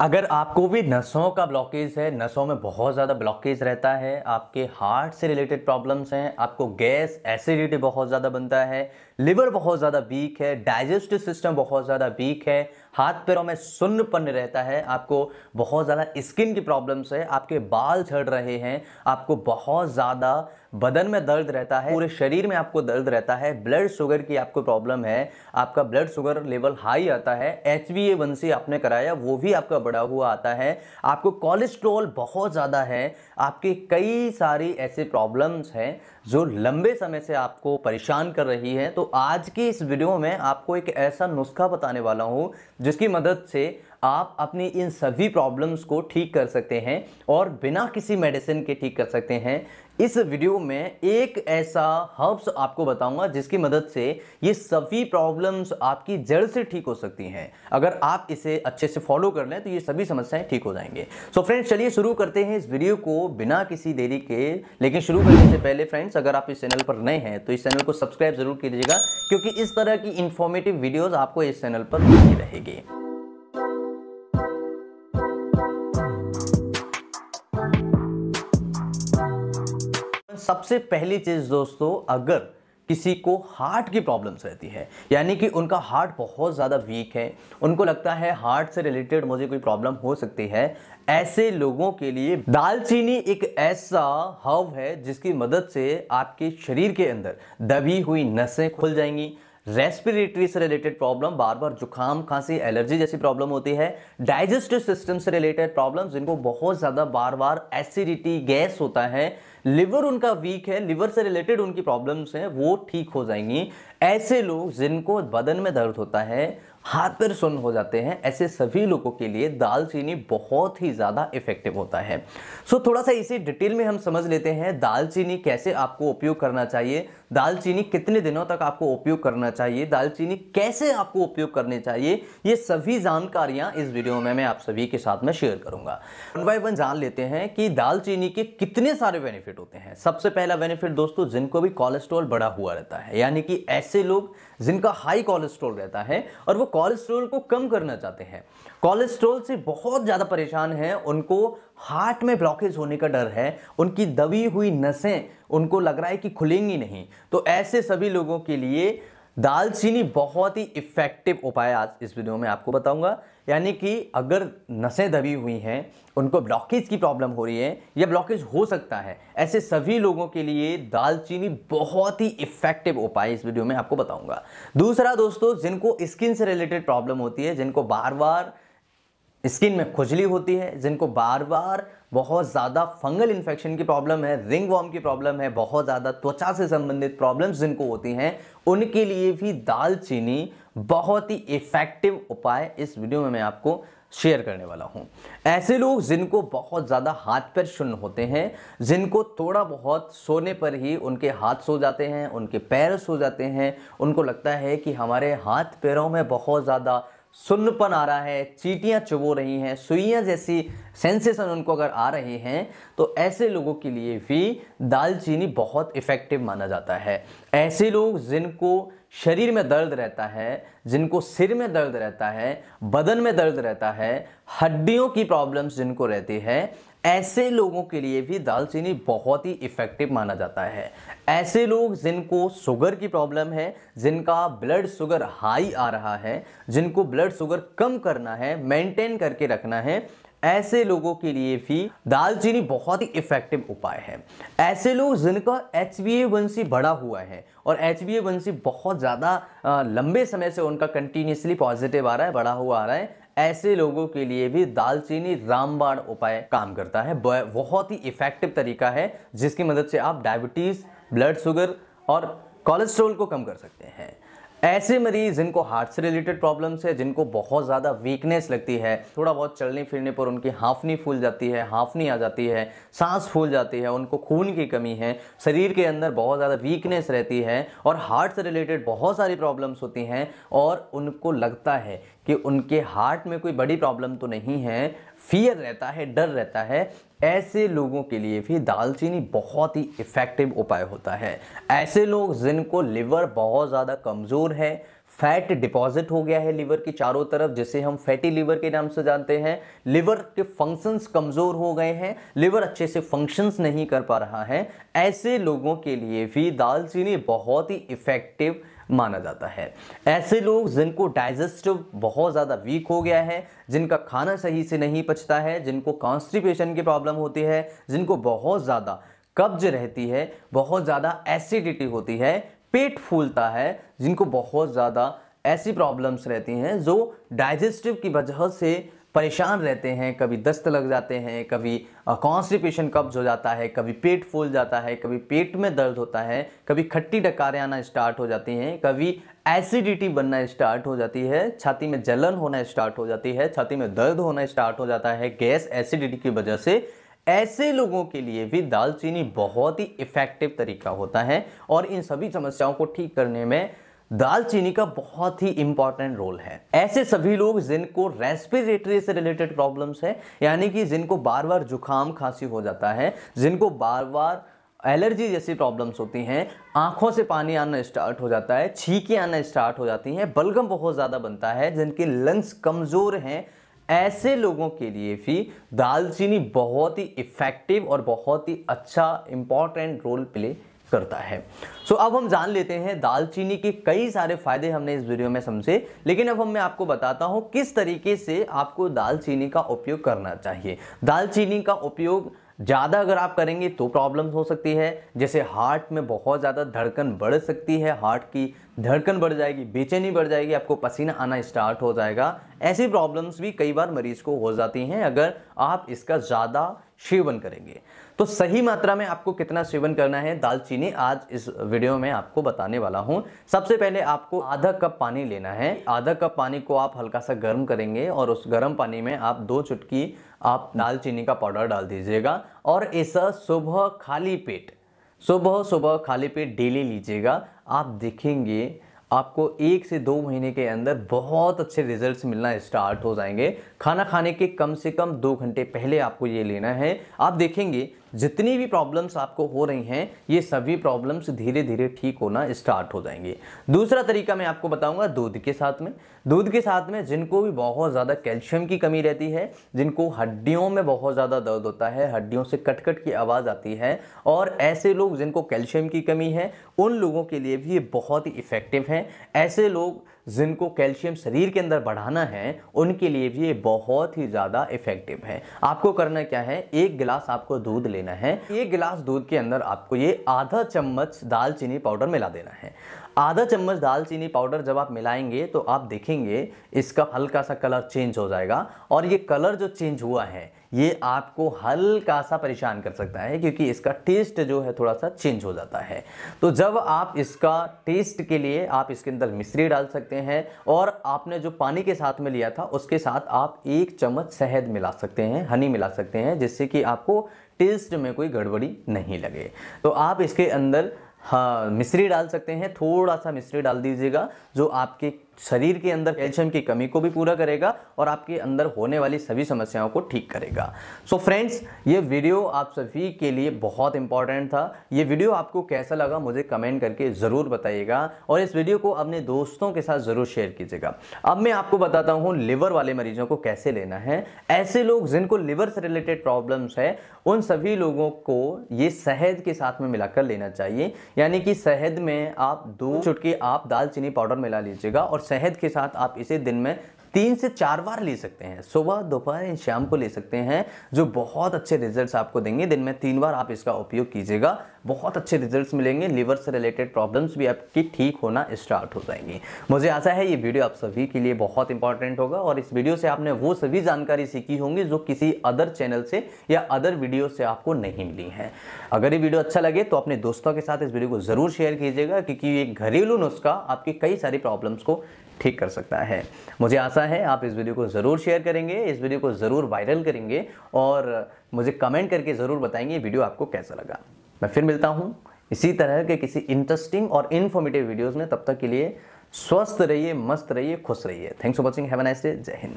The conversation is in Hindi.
अगर आपको भी नसों का ब्लॉकेज है नसों में बहुत ज़्यादा ब्लॉकेज रहता है आपके हार्ट से रिलेटेड प्रॉब्लम्स हैं आपको गैस एसिडिटी बहुत ज़्यादा बनता है लिवर बहुत ज़्यादा वीक है डाइजेस्टिव सिस्टम बहुत ज़्यादा वीक है हाथ पैरों में सुन्नपन रहता है आपको बहुत ज़्यादा स्किन की प्रॉब्लम्स है आपके बाल झड़ रहे हैं आपको बहुत ज़्यादा बदन में दर्द रहता है पूरे शरीर में आपको दर्द रहता है ब्लड शुगर की आपको प्रॉब्लम है आपका ब्लड शुगर लेवल हाई आता है H B A one C आपने कराया वो भी आपका बढ़ा हुआ आता है आपको कोलेस्ट्रॉल बहुत ज़्यादा है आपके कई सारी ऐसे प्रॉब्लम्स हैं जो लंबे समय से आपको परेशान कर रही है तो आज की इस वीडियो में आपको एक ऐसा नुस्खा बताने वाला हूँ जिसकी मदद से आप अपनी इन सभी प्रॉब्लम्स को ठीक कर सकते हैं और बिना किसी मेडिसिन के ठीक कर सकते हैं इस वीडियो में एक ऐसा हर्ब्स आपको बताऊंगा जिसकी मदद से ये सभी प्रॉब्लम्स आपकी जड़ से ठीक हो सकती हैं अगर आप इसे अच्छे से फॉलो कर लें तो ये सभी समस्याएं ठीक हो जाएंगे सो फ्रेंड्स चलिए शुरू करते हैं इस वीडियो को बिना किसी देरी के लेकिन शुरू करने से पहले फ्रेंड्स अगर आप इस चैनल पर नए हैं तो इस चैनल को सब्सक्राइब जरूर कीजिएगा क्योंकि इस तरह की इन्फॉर्मेटिव वीडियोज़ आपको इस चैनल पर मिलती रहेगी सबसे पहली चीज़ दोस्तों अगर किसी को हार्ट की प्रॉब्लम्स रहती है यानी कि उनका हार्ट बहुत ज़्यादा वीक है उनको लगता है हार्ट से रिलेटेड मुझे कोई प्रॉब्लम हो सकती है ऐसे लोगों के लिए दालचीनी एक ऐसा हव है जिसकी मदद से आपके शरीर के अंदर दबी हुई नसें खुल जाएंगी रेस्पिरेटरी से रिलेटेड प्रॉब्लम बार बार जुकाम खांसी एलर्जी जैसी प्रॉब्लम होती है डाइजेस्टिव सिस्टम से रिलेटेड प्रॉब्लम जिनको बहुत ज़्यादा बार बार एसिडिटी गैस होता है लिवर उनका वीक है लिवर से रिलेटेड उनकी प्रॉब्लम्स हैं वो ठीक हो जाएंगी ऐसे लोग जिनको बदन में दर्द होता है हाथ पैर सुन्न हो जाते हैं ऐसे सभी लोगों के लिए दालचीनी बहुत ही ज़्यादा इफेक्टिव होता है सो थोड़ा सा इसी डिटेल में हम समझ लेते हैं दालचीनी कैसे आपको उपयोग करना चाहिए दालचीनी कितने दिनों तक आपको उपयोग करना चाहिए दालचीनी कैसे आपको उपयोग करने चाहिए ये सभी जानकारियाँ इस वीडियो में मैं आप सभी के साथ में शेयर करूँगा वन बाई वन जान लेते हैं कि दालचीनी के कितने सारे बेनिफिट होते हैं सबसे पहला बेनिफिट दोस्तों जिनको भी कोलेस्ट्रॉल बढ़ा हुआ रहता है यानी कि ऐसे लोग जिनका हाई कोलेस्ट्रॉल रहता है और वो कोलेस्ट्रोल को कम करना चाहते हैं कोलेस्ट्रोल से बहुत ज़्यादा परेशान हैं उनको हार्ट में ब्लॉकेज होने का डर है उनकी दबी हुई नसें उनको लग रहा है कि खुलेंगी नहीं तो ऐसे सभी लोगों के लिए दालचीनी बहुत ही इफ़ेक्टिव उपाय आज इस वीडियो में आपको बताऊंगा यानी कि अगर नसें दबी हुई हैं उनको ब्लॉकेज की प्रॉब्लम हो रही है या ब्लॉकेज हो सकता है ऐसे सभी लोगों के लिए दालचीनी बहुत ही इफ़ेक्टिव उपाय इस वीडियो में आपको बताऊंगा दूसरा दोस्तों जिनको स्किन से रिलेटेड प्रॉब्लम होती है जिनको बार बार स्किन में खुजली होती है जिनको बार बार बहुत ज़्यादा फंगल इन्फेक्शन की प्रॉब्लम है रिंग वॉर्म की प्रॉब्लम है बहुत ज़्यादा त्वचा से संबंधित प्रॉब्लम्स जिनको होती हैं उनके लिए भी दालचीनी बहुत ही इफ़ेक्टिव उपाय इस वीडियो में मैं आपको शेयर करने वाला हूँ ऐसे लोग जिनको बहुत ज़्यादा हाथ पैर शून्य होते हैं जिनको थोड़ा बहुत सोने पर ही उनके हाथ सो जाते हैं उनके पैर सो जाते हैं उनको लगता है कि हमारे हाथ पैरों में बहुत ज़्यादा सुन्नपन आ रहा है चीटियाँ चुबो रही हैं सुइयाँ जैसी सेंसेशन उनको अगर आ रहे हैं तो ऐसे लोगों के लिए भी दालचीनी बहुत इफ़ेक्टिव माना जाता है ऐसे लोग जिनको शरीर में दर्द रहता है जिनको सिर में दर्द रहता है बदन में दर्द रहता है हड्डियों की प्रॉब्लम्स जिनको रहती है ऐसे लोगों के लिए भी दालचीनी बहुत ही इफ़ेक्टिव माना जाता है ऐसे लोग जिनको शुगर की प्रॉब्लम है जिनका ब्लड शुगर हाई आ रहा है जिनको ब्लड शुगर कम करना है मेंटेन करके रखना है ऐसे लोगों के लिए भी दालचीनी बहुत ही इफेक्टिव उपाय है ऐसे लोग जिनका एच बी ए बढ़ा हुआ है और एच बी ए बहुत ज़्यादा लंबे समय से उनका कंटिन्यूसली पॉजिटिव आ रहा है बढ़ा हुआ आ रहा है ऐसे लोगों के लिए भी दालचीनी रामबाण उपाय काम करता है बहुत ही इफेक्टिव तरीका है जिसकी मदद से आप डायबिटीज़ ब्लड शुगर और कोलेस्ट्रोल को कम कर सकते हैं ऐसे मरीज जिनको हार्ट से रिलेटेड प्रॉब्लम्स है जिनको बहुत ज़्यादा वीकनेस लगती है थोड़ा बहुत चलने फिरने पर उनकी हाफनी फूल जाती है हाफनी आ जाती है सांस फूल जाती है उनको खून की कमी है शरीर के अंदर बहुत ज़्यादा वीकनेस रहती है और हार्ट से रिलेटेड बहुत सारी प्रॉब्लम्स होती हैं और उनको लगता है कि उनके हार्ट में कोई बड़ी प्रॉब्लम तो नहीं है फियर रहता है डर रहता है ऐसे लोगों के लिए भी दालचीनी बहुत ही इफ़ेक्टिव उपाय होता है ऐसे लोग जिनको लिवर बहुत ज़्यादा कमज़ोर है फैट डिपॉजिट हो गया है लीवर की चारों तरफ जिसे हम फैटी लीवर के नाम से जानते हैं लीवर के फंक्शंस कमज़ोर हो गए हैं लीवर अच्छे से फंक्शंस नहीं कर पा रहा है ऐसे लोगों के लिए भी दालचीनी बहुत ही इफ़ेक्टिव माना जाता है ऐसे लोग जिनको डाइजेस्टिव बहुत ज़्यादा वीक हो गया है जिनका खाना सही से नहीं पचता है जिनको कॉन्स्टिपेशन की प्रॉब्लम होती है जिनको बहुत ज़्यादा कब्ज रहती है बहुत ज़्यादा एसिडिटी होती है पेट फूलता है जिनको बहुत ज़्यादा ऐसी प्रॉब्लम्स रहती हैं जो डाइजेस्टिव की वजह से परेशान रहते हैं कभी दस्त लग जाते हैं कभी कॉन्स्टिपेशन कब्ज हो जाता है कभी पेट फूल जाता है कभी पेट में दर्द होता है कभी खट्टी डकारें आना स्टार्ट हो जाती हैं कभी एसिडिटी बनना स्टार्ट हो जाती है छाती में जलन होना स्टार्ट हो जाती है छाती में दर्द होना स्टार्ट हो जाता है गैस एसिडिटी की वजह से ऐसे लोगों के लिए भी दालचीनी बहुत ही इफ़ेक्टिव तरीका होता है और इन सभी समस्याओं को ठीक करने में दालचीनी का बहुत ही इंपॉर्टेंट रोल है ऐसे सभी लोग जिनको रेस्पिरेटरी से रिलेटेड प्रॉब्लम्स है यानी कि जिनको बार बार जुकाम खांसी हो जाता है जिनको बार बार एलर्जी जैसी प्रॉब्लम्स होती हैं आंखों से पानी आना स्टार्ट हो जाता है छींकें आना स्टार्ट हो जाती हैं बलगम बहुत ज़्यादा बनता है जिनके लंग्स कमज़ोर हैं ऐसे लोगों के लिए भी दालचीनी बहुत ही इफ़ेक्टिव और बहुत ही अच्छा इम्पॉर्टेंट रोल प्ले करता है सो so, अब हम जान लेते हैं दालचीनी के कई सारे फायदे हमने इस वीडियो में समझे लेकिन अब हम मैं आपको बताता हूँ किस तरीके से आपको दालचीनी का उपयोग करना चाहिए दालचीनी का उपयोग ज़्यादा अगर आप करेंगे तो प्रॉब्लम हो सकती है जैसे हार्ट में बहुत ज़्यादा धड़कन बढ़ सकती है हार्ट की धड़कन बढ़ जाएगी बेचैनी बढ़ जाएगी आपको पसीना आना स्टार्ट हो जाएगा ऐसी प्रॉब्लम्स भी कई बार मरीज को हो जाती हैं अगर आप इसका ज़्यादा सेवन करेंगे तो सही मात्रा में आपको कितना सेवन करना है दालचीनी आज इस वीडियो में आपको बताने वाला हूँ सबसे पहले आपको आधा कप पानी लेना है आधा कप पानी को आप हल्का सा गर्म करेंगे और उस गर्म पानी में आप दो चुटकी आप दालचीनी का पाउडर डाल दीजिएगा और ऐसा सुबह खाली पेट सुबह सुबह खाली पेट डेली लीजिएगा आप देखेंगे आपको एक से दो महीने के अंदर बहुत अच्छे रिजल्ट्स मिलना स्टार्ट हो जाएंगे खाना खाने के कम से कम दो घंटे पहले आपको ये लेना है आप देखेंगे जितनी भी प्रॉब्लम्स आपको हो रही हैं ये सभी प्रॉब्लम्स धीरे धीरे ठीक होना स्टार्ट हो जाएंगे दूसरा तरीका मैं आपको बताऊंगा दूध के साथ में दूध के साथ में जिनको भी बहुत ज़्यादा कैल्शियम की कमी रहती है जिनको हड्डियों में बहुत ज़्यादा दर्द होता है हड्डियों से कट कट की आवाज़ आती है और ऐसे लोग जिनको कैल्शियम की कमी है उन लोगों के लिए भी ये बहुत ही इफ़ेक्टिव है ऐसे लोग जिनको कैल्शियम शरीर के अंदर बढ़ाना है उनके लिए भी ये बहुत ही ज़्यादा इफेक्टिव है आपको करना क्या है एक गिलास आपको दूध लेना है एक गिलास दूध के अंदर आपको ये आधा चम्मच दालचीनी पाउडर मिला देना है आधा चम्मच दालचीनी पाउडर जब आप मिलाएंगे तो आप देखेंगे इसका हल्का सा कलर चेंज हो जाएगा और ये कलर जो चेंज हुआ है ये आपको हल्का सा परेशान कर सकता है क्योंकि इसका टेस्ट जो है थोड़ा सा चेंज हो जाता है तो जब आप इसका टेस्ट के लिए आप इसके अंदर मिश्री डाल सकते हैं और आपने जो पानी के साथ में लिया था उसके साथ आप एक चम्मच शहद मिला सकते हैं हनी मिला सकते हैं जिससे कि आपको टेस्ट में कोई गड़बड़ी नहीं लगे तो आप इसके अंदर हाँ मिश्री डाल सकते हैं थोड़ा सा मिश्री डाल दीजिएगा जो आपके शरीर के अंदर कैल्शियम की कमी को भी पूरा करेगा और आपके अंदर होने वाली सभी समस्याओं को ठीक करेगा सो so फ्रेंड्स ये वीडियो आप सभी के लिए बहुत इंपॉर्टेंट था ये वीडियो आपको कैसा लगा मुझे कमेंट करके ज़रूर बताइएगा और इस वीडियो को अपने दोस्तों के साथ ज़रूर शेयर कीजिएगा अब मैं आपको बताता हूँ लिवर वाले मरीजों को कैसे लेना है ऐसे लोग जिनको लिवर से रिलेटेड प्रॉब्लम्स है उन सभी लोगों को ये शहद के साथ में मिलाकर लेना चाहिए यानी कि शहद में आप दो चुटकी आप दालचीनी पाउडर मिला लीजिएगा और शहद के साथ आप इसे दिन में तीन से चार बार ले सकते हैं सुबह दोपहर एंड शाम को ले सकते हैं जो बहुत अच्छे रिजल्ट्स आपको देंगे दिन में तीन बार आप इसका उपयोग कीजिएगा बहुत अच्छे रिजल्ट्स मिलेंगे लीवर से रिलेटेड प्रॉब्लम्स भी आपकी ठीक होना स्टार्ट हो जाएंगी मुझे आशा है ये वीडियो आप सभी के लिए बहुत इंपॉर्टेंट होगा और इस वीडियो से आपने वो सभी जानकारी सीखी होंगी जो किसी अदर चैनल से या अदर वीडियो से आपको नहीं मिली है अगर ये वीडियो अच्छा लगे तो अपने दोस्तों के साथ इस वीडियो को ज़रूर शेयर कीजिएगा क्योंकि ये घरेलू नुस्खा आपकी कई सारी प्रॉब्लम्स को ठीक कर सकता है मुझे आशा होता है आप इस वीडियो को ज़रूर शेयर करेंगे इस वीडियो को ज़रूर वायरल करेंगे और मुझे कमेंट करके ज़रूर बताएंगे वीडियो आपको कैसा लगा मैं फिर मिलता हूँ इसी तरह के किसी इंटरेस्टिंग और इन्फॉर्मेटिव वीडियोज़ में तब तक के लिए स्वस्थ रहिए मस्त रहिए खुश रहिए thanks for watching have an nice day जय हिंद